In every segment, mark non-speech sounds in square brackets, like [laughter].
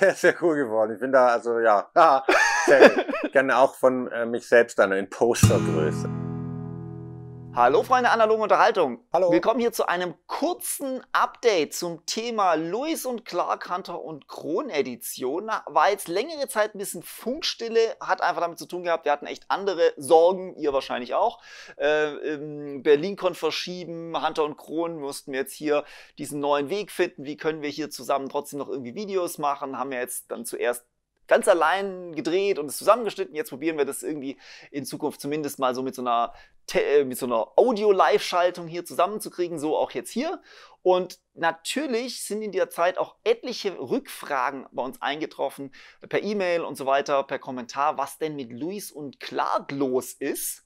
sehr, sehr cool geworden. Ich bin da, also ja, ah, [laughs] sehr, gerne auch von äh, mich selbst eine Impostergröße. Hallo Freunde analoge Unterhaltung. Hallo. Willkommen hier zu einem kurzen Update zum Thema Lewis und Clark Hunter und Kron Edition. War jetzt längere Zeit ein bisschen Funkstille, hat einfach damit zu tun gehabt, wir hatten echt andere Sorgen, ihr wahrscheinlich auch. Äh, ähm, Berlin kon verschieben, Hunter und Kron mussten jetzt hier diesen neuen Weg finden. Wie können wir hier zusammen trotzdem noch irgendwie Videos machen? Haben wir jetzt dann zuerst ganz allein gedreht und es zusammengeschnitten. Jetzt probieren wir das irgendwie in Zukunft zumindest mal so mit so einer, äh, so einer Audio-Live-Schaltung hier zusammenzukriegen, so auch jetzt hier. Und natürlich sind in der Zeit auch etliche Rückfragen bei uns eingetroffen, per E-Mail und so weiter, per Kommentar, was denn mit Luis und Clark los ist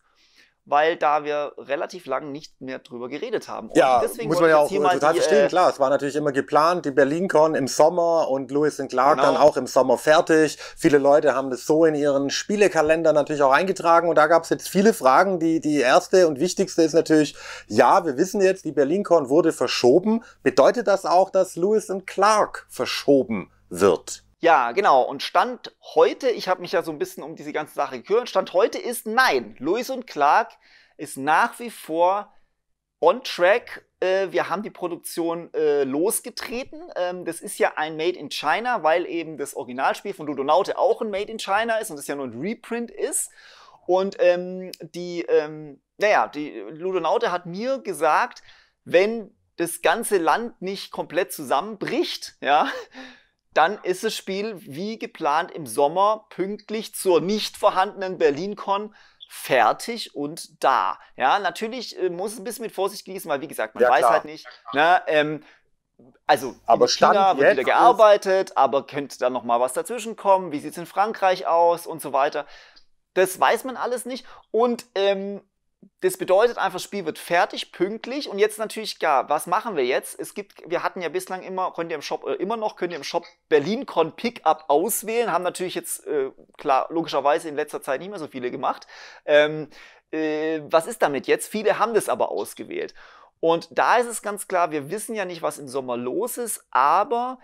weil da wir relativ lang nicht mehr drüber geredet haben. Und ja, muss man ja auch total die, äh, verstehen, klar. Es war natürlich immer geplant, die BerlinCon im Sommer und Lewis und Clark genau. dann auch im Sommer fertig. Viele Leute haben das so in ihren Spielekalender natürlich auch eingetragen und da gab es jetzt viele Fragen. Die, die erste und wichtigste ist natürlich, ja, wir wissen jetzt, die BerlinCon wurde verschoben. Bedeutet das auch, dass Lewis und Clark verschoben wird? Ja, genau. Und Stand heute, ich habe mich ja so ein bisschen um diese ganze Sache gekümmert, Stand heute ist nein. Lewis und Clark ist nach wie vor on track. Äh, wir haben die Produktion äh, losgetreten. Ähm, das ist ja ein Made in China, weil eben das Originalspiel von Ludonaute auch ein Made in China ist und es ja nur ein Reprint ist. Und ähm, die, ähm, naja, die Ludonaute hat mir gesagt, wenn das ganze Land nicht komplett zusammenbricht, ja, dann ist das Spiel wie geplant im Sommer pünktlich zur nicht vorhandenen BerlinCon fertig und da. Ja, natürlich äh, muss es ein bisschen mit Vorsicht genießen, weil wie gesagt, man ja, weiß klar. halt nicht. Ne, ähm, also aber in China wird wieder gearbeitet, aber könnte da noch mal was dazwischen kommen. Wie sieht es in Frankreich aus und so weiter. Das weiß man alles nicht. Und ähm, das bedeutet einfach, das Spiel wird fertig, pünktlich und jetzt natürlich, ja, was machen wir jetzt? Es gibt, wir hatten ja bislang immer, könnt ihr im Shop, äh, immer noch, könnt ihr im Shop BerlinCon Pickup auswählen, haben natürlich jetzt, äh, klar, logischerweise in letzter Zeit nicht mehr so viele gemacht. Ähm, äh, was ist damit jetzt? Viele haben das aber ausgewählt. Und da ist es ganz klar, wir wissen ja nicht, was im Sommer los ist, aber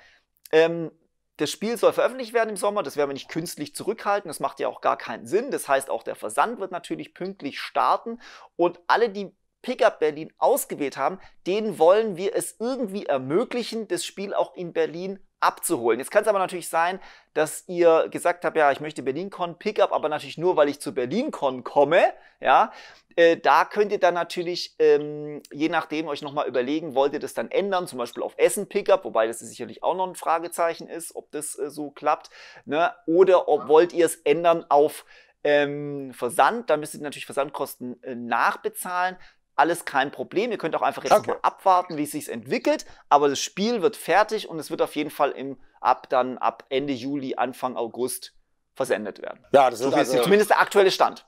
ähm, das Spiel soll veröffentlicht werden im Sommer, das werden wir nicht künstlich zurückhalten, das macht ja auch gar keinen Sinn. Das heißt, auch der Versand wird natürlich pünktlich starten und alle, die Pickup Berlin ausgewählt haben, denen wollen wir es irgendwie ermöglichen, das Spiel auch in Berlin abzuholen. Jetzt kann es aber natürlich sein, dass ihr gesagt habt, ja, ich möchte BerlinCon Pickup, aber natürlich nur, weil ich zu BerlinCon komme. Ja, äh, da könnt ihr dann natürlich, ähm, je nachdem, euch nochmal überlegen, wollt ihr das dann ändern, zum Beispiel auf Essen Pickup, wobei das sicherlich auch noch ein Fragezeichen ist, ob das äh, so klappt. Ne? Oder ob wollt ihr es ändern auf ähm, Versand, da müsst ihr natürlich Versandkosten äh, nachbezahlen alles kein Problem. Ihr könnt auch einfach jetzt okay. mal abwarten, wie es sich entwickelt. Aber das Spiel wird fertig und es wird auf jeden Fall im, ab dann ab Ende Juli, Anfang August versendet werden. Ja, das so ist also zumindest der aktuelle Stand.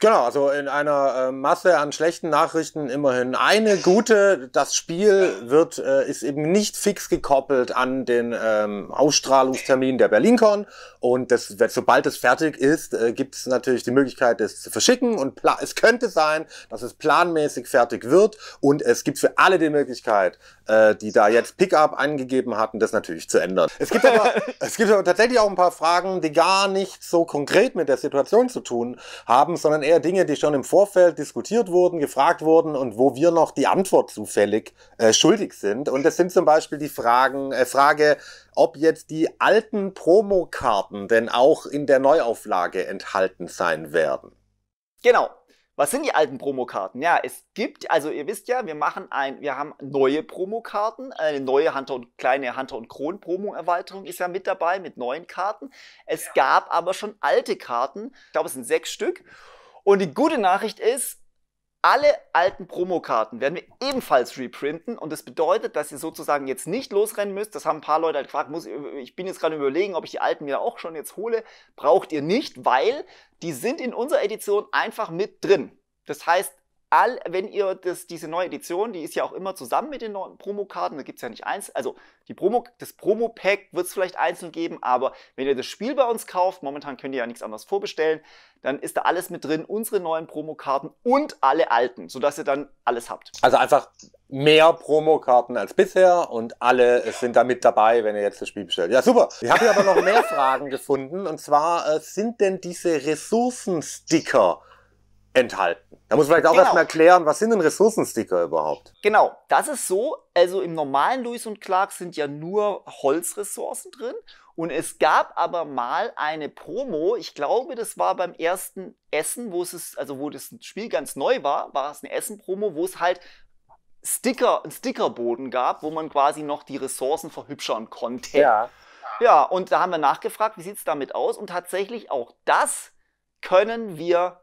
Genau, also in einer äh, Masse an schlechten Nachrichten immerhin eine gute. Das Spiel wird äh, ist eben nicht fix gekoppelt an den ähm, Ausstrahlungstermin der BerlinCon und das, sobald es fertig ist, äh, gibt es natürlich die Möglichkeit, es zu verschicken und es könnte sein, dass es planmäßig fertig wird und es gibt für alle die Möglichkeit, äh, die da jetzt Pickup angegeben hatten, das natürlich zu ändern. Es gibt aber [laughs] es gibt aber tatsächlich auch ein paar Fragen, die gar nicht so konkret mit der Situation zu tun haben, sondern eher Dinge, die schon im Vorfeld diskutiert wurden, gefragt wurden und wo wir noch die Antwort zufällig äh, schuldig sind. Und das sind zum Beispiel die Fragen, äh, Frage, ob jetzt die alten Promokarten denn auch in der Neuauflage enthalten sein werden. Genau, was sind die alten Promokarten? Ja, es gibt, also ihr wisst ja, wir machen ein, wir haben neue Promokarten, äh, eine neue Hunter und kleine Hunter und Kron Promo Erweiterung ist ja mit dabei mit neuen Karten. Es gab aber schon alte Karten, ich glaube es sind sechs Stück und die gute Nachricht ist, alle alten Promokarten werden wir ebenfalls reprinten und das bedeutet, dass ihr sozusagen jetzt nicht losrennen müsst. Das haben ein paar Leute halt gefragt, muss, ich bin jetzt gerade überlegen, ob ich die alten mir auch schon jetzt hole. Braucht ihr nicht, weil die sind in unserer Edition einfach mit drin. Das heißt, all, wenn ihr das, diese neue Edition, die ist ja auch immer zusammen mit den neuen Promokarten, da gibt es ja nicht eins, also die Promo, das Promo-Pack wird es vielleicht einzeln geben, aber wenn ihr das Spiel bei uns kauft, momentan könnt ihr ja nichts anderes vorbestellen, dann ist da alles mit drin, unsere neuen Promokarten und alle alten, sodass ihr dann alles habt. Also einfach mehr Promokarten als bisher und alle sind damit dabei, wenn ihr jetzt das Spiel bestellt. Ja, super. Ich habe hier aber noch mehr [laughs] Fragen gefunden und zwar äh, sind denn diese Ressourcensticker enthalten. Da muss man vielleicht auch genau. erstmal erklären, was sind denn Ressourcensticker überhaupt? Genau, das ist so. Also im normalen Lewis und Clark sind ja nur Holzressourcen drin. Und es gab aber mal eine Promo, ich glaube, das war beim ersten Essen, wo es, also wo das Spiel ganz neu war, war es eine Essen-Promo, wo es halt Sticker, einen Stickerboden gab, wo man quasi noch die Ressourcen verhübschern konnte. Ja. Ja, und da haben wir nachgefragt, wie sieht es damit aus? Und tatsächlich auch das können wir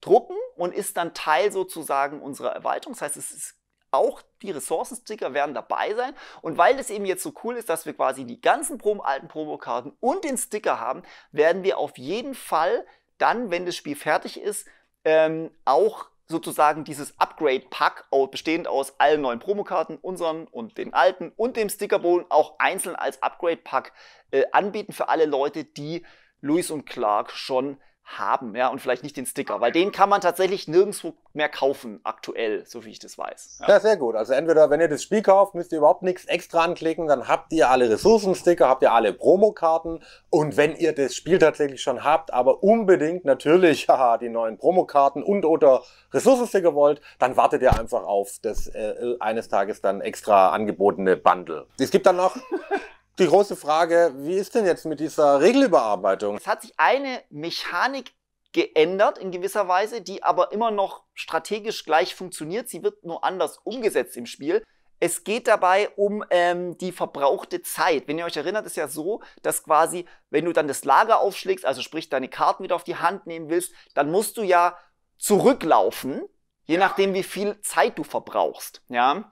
drucken und ist dann Teil sozusagen unserer Erweiterung. Das heißt, es ist auch die Ressourcensticker werden dabei sein. Und weil das eben jetzt so cool ist, dass wir quasi die ganzen Proben, alten Promokarten und den Sticker haben, werden wir auf jeden Fall dann, wenn das Spiel fertig ist, ähm, auch sozusagen dieses Upgrade-Pack bestehend aus allen neuen Promokarten, unseren und den alten und dem Stickerboden auch einzeln als Upgrade-Pack äh, anbieten für alle Leute, die Luis und Clark schon haben, ja, und vielleicht nicht den Sticker, weil den kann man tatsächlich nirgendwo mehr kaufen, aktuell, so wie ich das weiß. Ja. ja, sehr gut. Also entweder, wenn ihr das Spiel kauft, müsst ihr überhaupt nichts extra anklicken, dann habt ihr alle Ressourcensticker, habt ihr alle Promokarten und wenn ihr das Spiel tatsächlich schon habt, aber unbedingt natürlich [laughs] haha, die neuen Promokarten und oder Ressourcensticker wollt, dann wartet ihr einfach auf das äh, eines Tages dann extra angebotene Bundle. Es gibt dann noch [laughs] die große Frage, wie ist denn jetzt mit dieser Regelüberarbeitung? Es hat sich eine Mechanik geändert in gewisser Weise, die aber immer noch strategisch gleich funktioniert. Sie wird nur anders umgesetzt im Spiel. Es geht dabei um ähm, die verbrauchte Zeit. Wenn ihr euch erinnert, ist ja so, dass quasi, wenn du dann das Lager aufschlägst, also sprich deine Karten wieder auf die Hand nehmen willst, dann musst du ja zurücklaufen, je nachdem, wie viel Zeit du verbrauchst. Ja.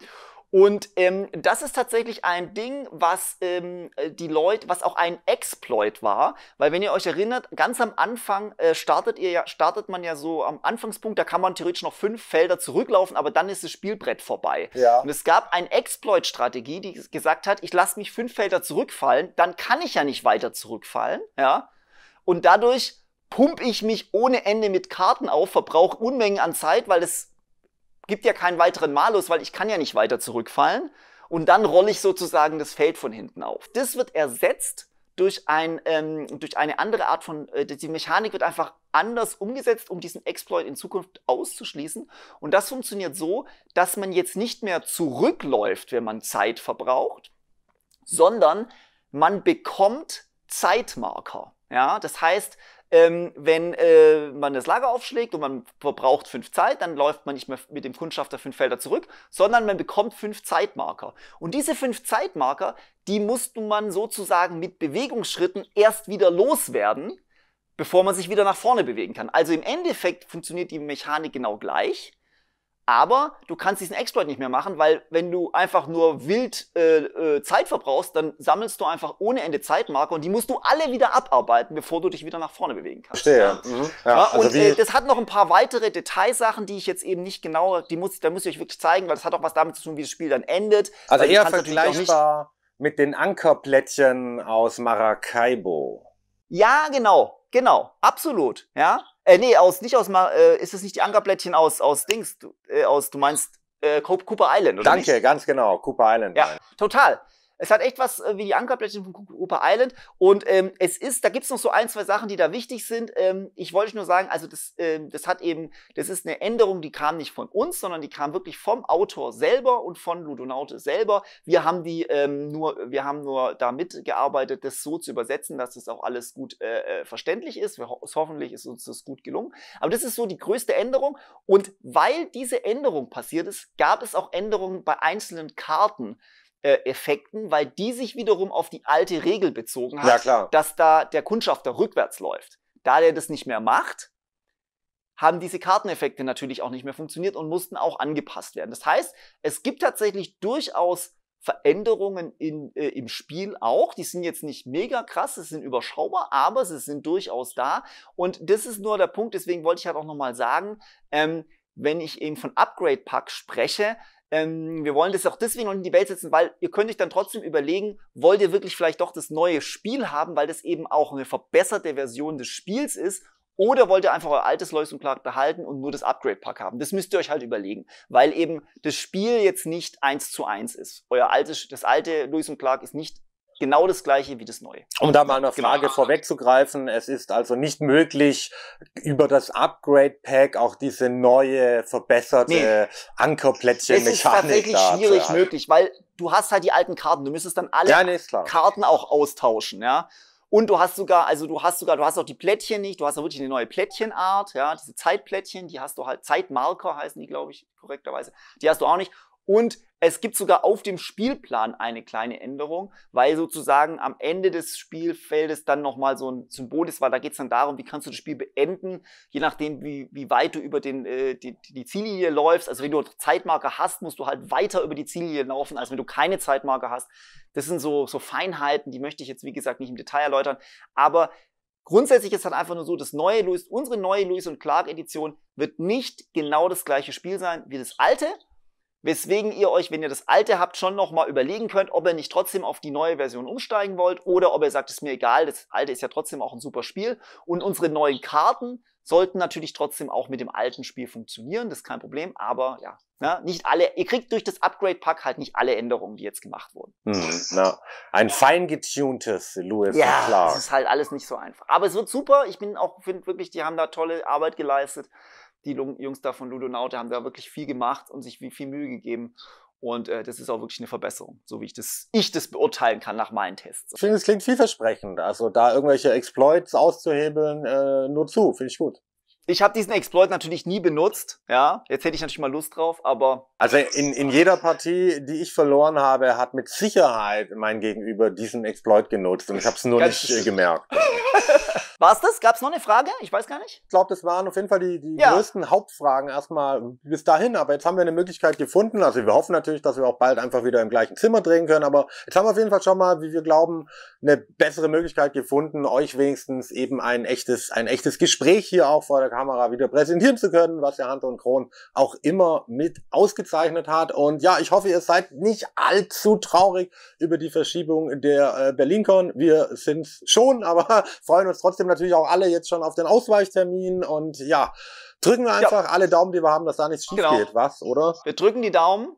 Und ähm, das ist tatsächlich ein Ding, was ähm, äh, die Leute, was auch ein Exploit war, weil wenn ihr euch erinnert, ganz am Anfang äh, startet ihr ja, startet man ja so am Anfangspunkt, da kann man theoretisch noch fünf Felder zurücklaufen, aber dann ist das Spielbrett vorbei. Ja. Und es gab eine Exploit-Strategie, die gesagt hat, ich lasse mich fünf Felder zurückfallen, dann kann ich ja nicht weiter zurückfallen, ja. Und dadurch pump ich mich ohne Ende mit Karten auf, verbrauche Unmengen an Zeit, weil es gibt ja keinen weiteren Malus, weil ich kann ja nicht weiter zurückfallen. Und dann rolle ich sozusagen das Feld von hinten auf. Das wird ersetzt durch, ein, ähm, durch eine andere Art von, äh, die Mechanik wird einfach anders umgesetzt, um diesen Exploit in Zukunft auszuschließen. Und das funktioniert so, dass man jetzt nicht mehr zurückläuft, wenn man Zeit verbraucht, sondern man bekommt Zeitmarker. Ja, das heißt, ähm, wenn äh, man das Lager aufschlägt und man verbraucht fünf Zeit, dann läuft man nicht mehr mit dem Kundschafter fünf Felder zurück, sondern man bekommt fünf Zeitmarker. Und diese fünf Zeitmarker, die musste man sozusagen mit Bewegungsschritten erst wieder loswerden, bevor man sich wieder nach vorne bewegen kann. Also im Endeffekt funktioniert die Mechanik genau gleich. Aber du kannst diesen Exploit nicht mehr machen, weil wenn du einfach nur wild äh, äh, Zeit verbrauchst, dann sammelst du einfach ohne Ende Zeitmarker und die musst du alle wieder abarbeiten, bevor du dich wieder nach vorne bewegen kannst. Verstehe. Ja. Mhm. Ja, ja, also und äh, das hat noch ein paar weitere Detailsachen, die ich jetzt eben nicht genau, die muss, da muss ich euch wirklich zeigen, weil das hat auch was damit zu tun, wie das Spiel dann endet. Also eher vergleichbar mit den Ankerplättchen aus Maracaibo. Ja, genau, genau, absolut, ja. Äh, nee, aus, nicht aus, äh, ist es nicht die Ankerblättchen aus, aus Dings, du, äh, aus, du meinst äh, Cooper Island, oder? Danke, nicht? ganz genau, Cooper Island. Ja, total. Es hat echt was äh, wie die Ankerplättchen von Cooper Island. Und ähm, es ist, da gibt es noch so ein, zwei Sachen, die da wichtig sind. Ähm, ich wollte nur sagen, also das, ähm, das hat eben, das ist eine Änderung, die kam nicht von uns, sondern die kam wirklich vom Autor selber und von Ludonaute selber. Wir haben die ähm, nur, wir haben nur da mitgearbeitet, das so zu übersetzen, dass das auch alles gut äh, äh verständlich ist. Ho hoffentlich ist uns das gut gelungen. Aber das ist so die größte Änderung. Und weil diese Änderung passiert ist, gab es auch Änderungen bei einzelnen Karten äh, Effekten, weil die sich wiederum auf die alte Regel bezogen hat, ja, dass da der Kundschafter rückwärts läuft. Da der das nicht mehr macht, haben diese Karteneffekte natürlich auch nicht mehr funktioniert und mussten auch angepasst werden. Das heißt, es gibt tatsächlich durchaus Veränderungen in, äh, im Spiel auch. Die sind jetzt nicht mega krass, sie sind überschaubar, aber sie sind durchaus da. Und das ist nur der Punkt, deswegen wollte ich halt auch nochmal sagen, ähm, wenn ich eben von Upgrade-Pack spreche, ähm, wir wollen das auch deswegen noch in die Welt setzen, weil ihr könnt euch dann trotzdem überlegen, wollt ihr wirklich vielleicht doch das neue Spiel haben, weil das eben auch eine verbesserte Version des Spiels ist oder wollt ihr einfach euer altes Clark behalten und nur das Upgrade-Pack haben? Das müsst ihr euch halt überlegen, weil eben das Spiel jetzt nicht eins zu eins ist. Euer altes, das alte Lewis und Clark ist nicht genau das gleiche wie das neue. Um da mal eine genau. Frage genau. vorwegzugreifen, es ist also nicht möglich, über das Upgrade-Pack auch diese neue, verbesserte nee. Ankerplättchen-Mechanik zu Es ist tatsächlich schwierig möglich, weil du hast halt die alten Karten, du müsstest dann alle ja, nee, Karten auch austauschen, ja. Und du hast sogar, also du hast sogar, du hast auch die Plättchen nicht, du hast auch wirklich eine neue Plättchenart, ja, diese Zeitplättchen, die hast du halt, Zeitmarker heißen die, glaube ich, korrekterweise, die hast du auch nicht. Und es gibt sogar auf dem Spielplan eine kleine Änderung, weil sozusagen am Ende des Spielfeldes dann nochmal so ein Symbol ist, weil da geht es dann darum, wie kannst du das Spiel beenden, je nachdem, wie, wie weit du über den, äh, die, die Ziellinie läufst. Also wenn du Zeitmarker hast, musst du halt weiter über die Ziellinie laufen, als wenn du keine Zeitmarker hast. Das sind so, so Feinheiten, die möchte ich jetzt, wie gesagt, nicht im Detail erläutern. Aber Grundsätzlich ist halt einfach nur so, das neue Louis, unsere neue Louis und Clark Edition wird nicht genau das gleiche Spiel sein wie das alte, weswegen ihr euch, wenn ihr das alte habt, schon nochmal überlegen könnt, ob ihr nicht trotzdem auf die neue Version umsteigen wollt oder ob ihr sagt, es ist mir egal, das alte ist ja trotzdem auch ein super Spiel und unsere neuen Karten sollten natürlich trotzdem auch mit dem alten Spiel funktionieren, das ist kein Problem, aber ja, na, ne, nicht alle, ihr kriegt durch das Upgrade-Pack halt nicht alle Änderungen, die jetzt gemacht wurden. Hm, na, ein fein getuntes Louis Ja, klar. das ist halt alles nicht so einfach. Aber es wird super, ich bin auch, finde wirklich, die haben da tolle Arbeit geleistet die Jungs da von Ludonaute haben da wirklich viel gemacht und sich viel Mühe gegeben. Und äh, das ist auch wirklich eine Verbesserung, so wie ich das, ich das beurteilen kann nach meinen Tests. Ich finde, es klingt vielversprechend. Also da irgendwelche Exploits auszuhebeln, äh, nur zu, finde ich gut. Ich habe diesen Exploit natürlich nie benutzt, ja. Jetzt hätte ich natürlich mal Lust drauf, aber. Also in, in jeder Partie, die ich verloren habe, hat mit Sicherheit mein Gegenüber diesen Exploit genutzt und ich habe es nur Ganz nicht äh, gemerkt. [laughs] War es das? Gab es noch eine Frage? Ich weiß gar nicht. Ich glaube, das waren auf jeden Fall die, die ja. größten Hauptfragen erstmal bis dahin. Aber jetzt haben wir eine Möglichkeit gefunden. Also wir hoffen natürlich, dass wir auch bald einfach wieder im gleichen Zimmer drehen können. Aber jetzt haben wir auf jeden Fall schon mal, wie wir glauben, eine bessere Möglichkeit gefunden, euch wenigstens eben ein echtes, ein echtes Gespräch hier auch vor der Kamera wieder präsentieren zu können, was der Hunter und Kron auch immer mit ausgezeichnet hat. Und ja, ich hoffe, ihr seid nicht allzu traurig über die Verschiebung der äh, BerlinCon. Wir sind schon, aber [laughs] freuen uns trotzdem natürlich auch alle jetzt schon auf den Ausweichtermin und ja, drücken wir einfach ja. alle Daumen, die wir haben, dass da nichts schief genau. geht, was, oder? Wir drücken die Daumen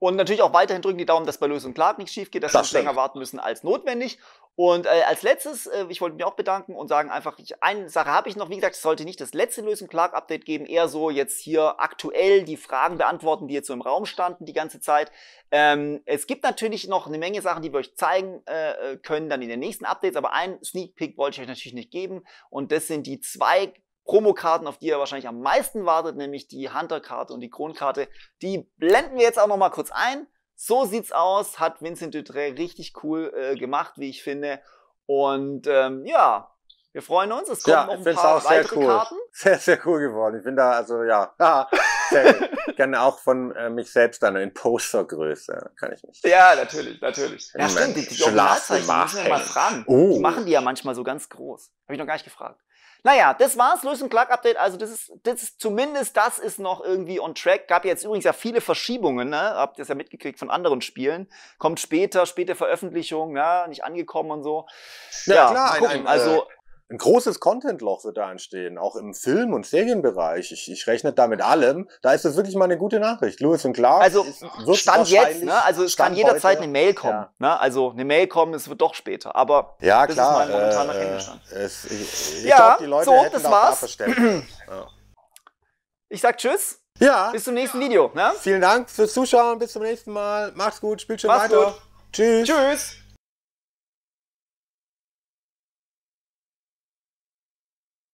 und natürlich auch weiterhin drücken die Daumen, dass bei Lösung klar nichts schief geht, dass das wir länger warten müssen als notwendig. Und äh, als letztes, äh, ich wollte mich auch bedanken und sagen einfach, ich, eine Sache habe ich noch, wie gesagt, es sollte nicht das letzte Lösen Clark Update geben, eher so jetzt hier aktuell die Fragen beantworten, die jetzt so im Raum standen die ganze Zeit. Ähm, es gibt natürlich noch eine Menge Sachen, die wir euch zeigen äh, äh, können dann in den nächsten Updates, aber einen Sneak Peek wollte ich euch natürlich nicht geben und das sind die zwei Promokarten, auf die ihr wahrscheinlich am meisten wartet, nämlich die Hunter-Karte und die Kronkarte. Die blenden wir jetzt auch nochmal kurz ein. So sieht's aus, hat Vincent Dutré richtig cool äh, gemacht, wie ich finde. Und ähm, ja, wir freuen uns. Es kommen ja, noch ein paar auch sehr cool. Karten. [laughs] Sehr, sehr cool geworden. Ich bin da, also ja, ah, [laughs] sehr gerne auch von äh, mich selbst dann in Postergröße, kann ich nicht. Ja, natürlich, natürlich. Ja, stimmt, die, die Originalzeichen müssen wir mal fragen. Oh. Die machen die ja manchmal so ganz groß. Habe ich noch gar nicht gefragt. Naja, das war's, Lewis und Clark Update. Also das ist, das ist zumindest das ist noch irgendwie on track. Gab jetzt übrigens ja viele Verschiebungen, ne? Habt ihr das ja mitgekriegt von anderen Spielen. Kommt später, späte Veröffentlichung, ja, ne? nicht angekommen und so. Ja, ja klar. Gucken. Ein, ein, äh, also ein großes Content-Loch wird da entstehen, auch im Film- und Serienbereich. Ich, ich rechne da mit allem. Da ist das wirklich mal eine gute Nachricht. Louis und Clark. Also stand jetzt, ne? Also es kann jederzeit eine Mail kommen. Ja. Ne? Also eine Mail kommen, es wird doch später. Aber ja, das klar, ist mein momentaner äh, Kenntnisstand. ich, ich ja, glaub, die Leute so, hätten das war's. Da [clears throat] ja. Ich sag Tschüss. Ja. Bis zum nächsten Video. Ne? Vielen Dank fürs Zuschauen. Bis zum nächsten Mal. Macht's gut. Spielt schön Mach's weiter. Gut. Tschüss. Tschüss.